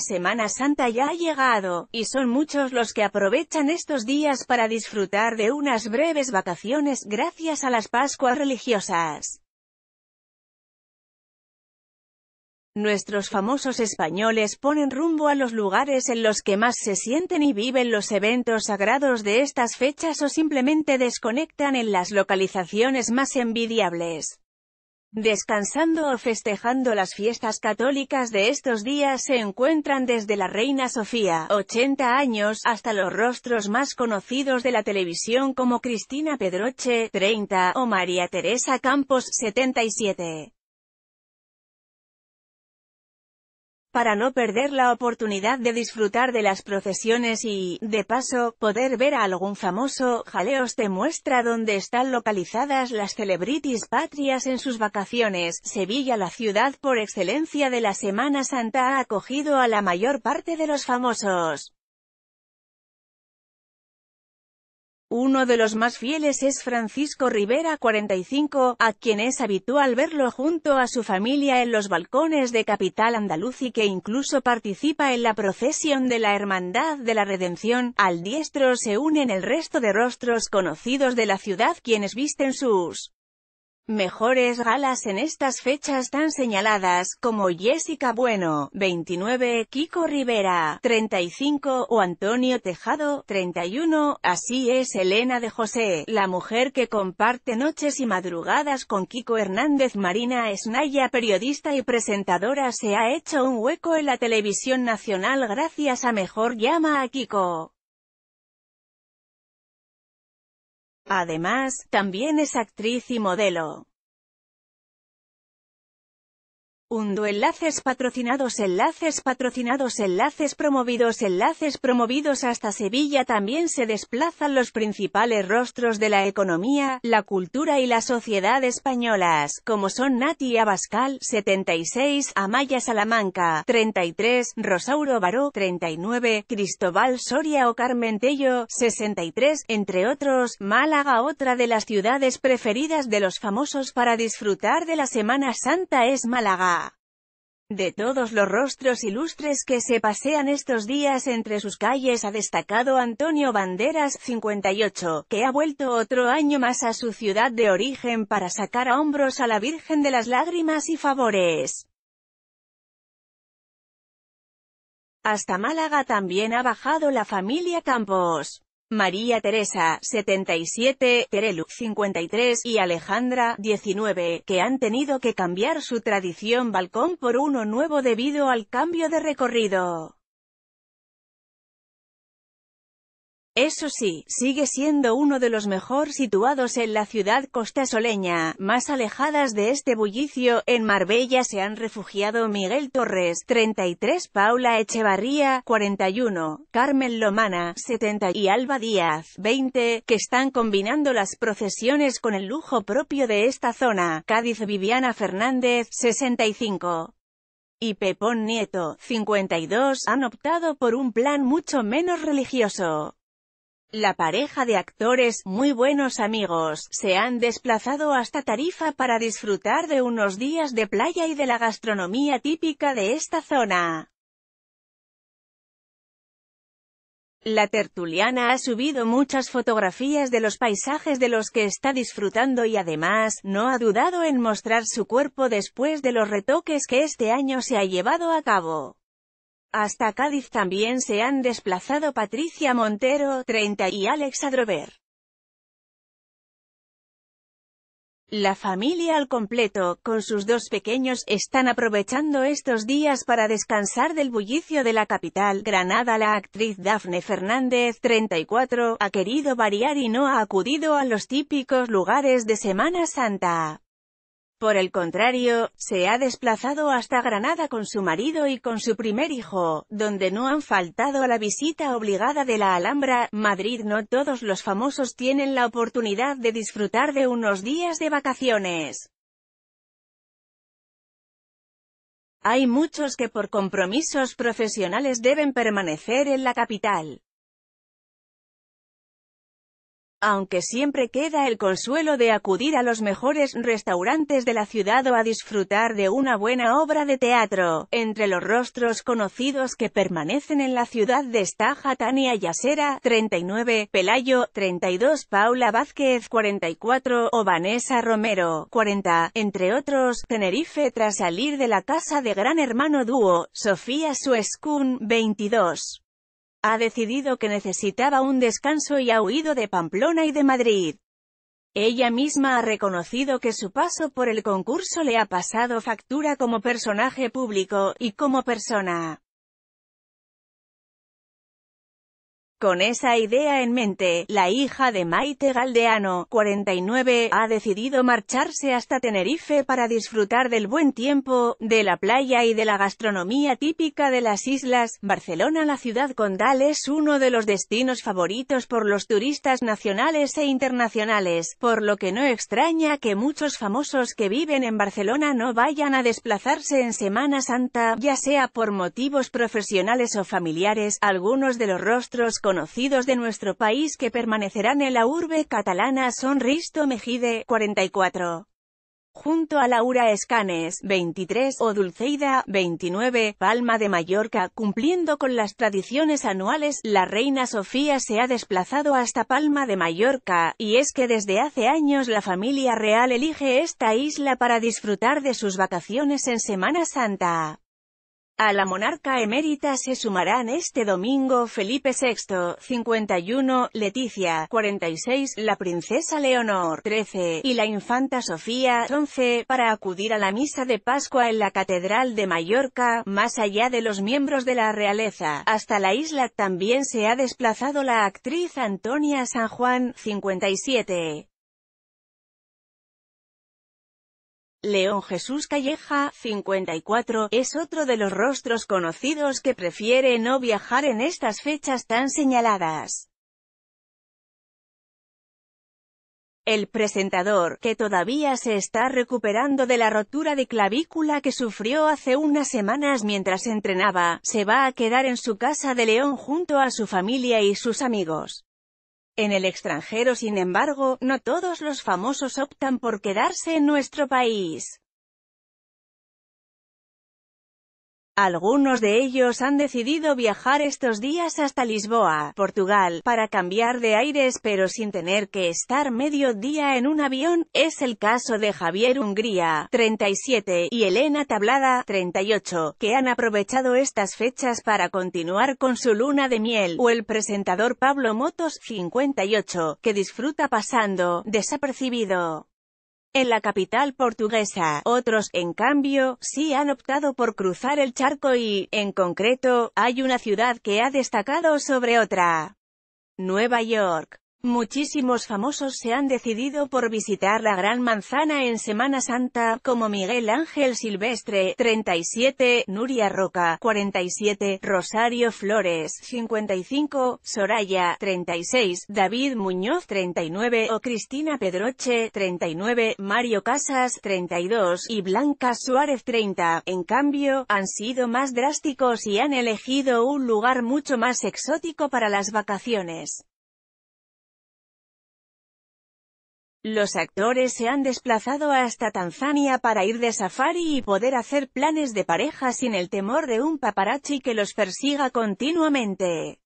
Semana Santa ya ha llegado, y son muchos los que aprovechan estos días para disfrutar de unas breves vacaciones gracias a las Pascuas religiosas. Nuestros famosos españoles ponen rumbo a los lugares en los que más se sienten y viven los eventos sagrados de estas fechas o simplemente desconectan en las localizaciones más envidiables. Descansando o festejando las fiestas católicas de estos días se encuentran desde la Reina Sofía, 80 años, hasta los rostros más conocidos de la televisión como Cristina Pedroche, 30, o María Teresa Campos, 77. para no perder la oportunidad de disfrutar de las procesiones y, de paso, poder ver a algún famoso, Jaleos te muestra dónde están localizadas las celebrities patrias en sus vacaciones. Sevilla la ciudad por excelencia de la Semana Santa ha acogido a la mayor parte de los famosos. Uno de los más fieles es Francisco Rivera 45, a quien es habitual verlo junto a su familia en los balcones de capital andaluz y que incluso participa en la procesión de la Hermandad de la Redención. Al diestro se unen el resto de rostros conocidos de la ciudad quienes visten sus Mejores galas en estas fechas tan señaladas, como Jessica Bueno, 29, Kiko Rivera, 35, o Antonio Tejado, 31, así es Elena de José, la mujer que comparte noches y madrugadas con Kiko Hernández Marina Esnaya, periodista y presentadora se ha hecho un hueco en la televisión nacional gracias a Mejor Llama a Kiko. Además, también es actriz y modelo. Undo enlaces patrocinados enlaces patrocinados enlaces promovidos enlaces promovidos hasta Sevilla también se desplazan los principales rostros de la economía, la cultura y la sociedad españolas, como son Nati Abascal, 76, Amaya Salamanca, 33, Rosauro Baró, 39, Cristóbal Soria o Carmen Tello, 63, entre otros, Málaga otra de las ciudades preferidas de los famosos para disfrutar de la Semana Santa es Málaga. De todos los rostros ilustres que se pasean estos días entre sus calles ha destacado Antonio Banderas, 58, que ha vuelto otro año más a su ciudad de origen para sacar a hombros a la Virgen de las Lágrimas y Favores. Hasta Málaga también ha bajado la familia Campos. María Teresa, 77, Terelu, 53, y Alejandra, 19, que han tenido que cambiar su tradición balcón por uno nuevo debido al cambio de recorrido. Eso sí, sigue siendo uno de los mejor situados en la ciudad costasoleña, más alejadas de este bullicio, en Marbella se han refugiado Miguel Torres, 33, Paula Echevarría, 41, Carmen Lomana, 70 y Alba Díaz, 20, que están combinando las procesiones con el lujo propio de esta zona, Cádiz Viviana Fernández, 65 y Pepón Nieto, 52, han optado por un plan mucho menos religioso. La pareja de actores, muy buenos amigos, se han desplazado hasta Tarifa para disfrutar de unos días de playa y de la gastronomía típica de esta zona. La tertuliana ha subido muchas fotografías de los paisajes de los que está disfrutando y además, no ha dudado en mostrar su cuerpo después de los retoques que este año se ha llevado a cabo. Hasta Cádiz también se han desplazado Patricia Montero, 30 y Alex Adrover. La familia al completo, con sus dos pequeños, están aprovechando estos días para descansar del bullicio de la capital. Granada La actriz Dafne Fernández, 34, ha querido variar y no ha acudido a los típicos lugares de Semana Santa. Por el contrario, se ha desplazado hasta Granada con su marido y con su primer hijo, donde no han faltado a la visita obligada de la Alhambra, Madrid no todos los famosos tienen la oportunidad de disfrutar de unos días de vacaciones. Hay muchos que por compromisos profesionales deben permanecer en la capital aunque siempre queda el consuelo de acudir a los mejores restaurantes de la ciudad o a disfrutar de una buena obra de teatro. Entre los rostros conocidos que permanecen en la ciudad Estaja Tania Yasera, 39, Pelayo, 32, Paula Vázquez, 44, o Vanessa Romero, 40, entre otros, Tenerife tras salir de la casa de Gran Hermano Dúo, Sofía Suescún, 22. Ha decidido que necesitaba un descanso y ha huido de Pamplona y de Madrid. Ella misma ha reconocido que su paso por el concurso le ha pasado factura como personaje público, y como persona. Con esa idea en mente, la hija de Maite Galdeano, 49, ha decidido marcharse hasta Tenerife para disfrutar del buen tiempo, de la playa y de la gastronomía típica de las islas. Barcelona la ciudad condal es uno de los destinos favoritos por los turistas nacionales e internacionales, por lo que no extraña que muchos famosos que viven en Barcelona no vayan a desplazarse en Semana Santa, ya sea por motivos profesionales o familiares, algunos de los rostros con conocidos de nuestro país que permanecerán en la urbe catalana son Risto Mejide, 44, junto a Laura Escanes, 23, o Dulceida, 29, Palma de Mallorca, cumpliendo con las tradiciones anuales, la reina Sofía se ha desplazado hasta Palma de Mallorca, y es que desde hace años la familia real elige esta isla para disfrutar de sus vacaciones en Semana Santa. A la monarca emérita se sumarán este domingo Felipe VI, 51, Leticia, 46, la princesa Leonor, 13, y la infanta Sofía, 11, para acudir a la misa de Pascua en la Catedral de Mallorca, más allá de los miembros de la realeza. Hasta la isla también se ha desplazado la actriz Antonia San Juan, 57. León Jesús Calleja, 54, es otro de los rostros conocidos que prefiere no viajar en estas fechas tan señaladas. El presentador, que todavía se está recuperando de la rotura de clavícula que sufrió hace unas semanas mientras entrenaba, se va a quedar en su casa de León junto a su familia y sus amigos. En el extranjero sin embargo, no todos los famosos optan por quedarse en nuestro país. Algunos de ellos han decidido viajar estos días hasta Lisboa, Portugal, para cambiar de aires pero sin tener que estar medio día en un avión, es el caso de Javier Hungría, 37, y Elena Tablada, 38, que han aprovechado estas fechas para continuar con su luna de miel, o el presentador Pablo Motos, 58, que disfruta pasando, desapercibido en la capital portuguesa. Otros, en cambio, sí han optado por cruzar el charco y, en concreto, hay una ciudad que ha destacado sobre otra. Nueva York. Muchísimos famosos se han decidido por visitar la Gran Manzana en Semana Santa, como Miguel Ángel Silvestre, 37, Nuria Roca, 47, Rosario Flores, 55, Soraya, 36, David Muñoz, 39, o Cristina Pedroche, 39, Mario Casas, 32, y Blanca Suárez, 30. En cambio, han sido más drásticos y han elegido un lugar mucho más exótico para las vacaciones. Los actores se han desplazado hasta Tanzania para ir de safari y poder hacer planes de pareja sin el temor de un paparazzi que los persiga continuamente.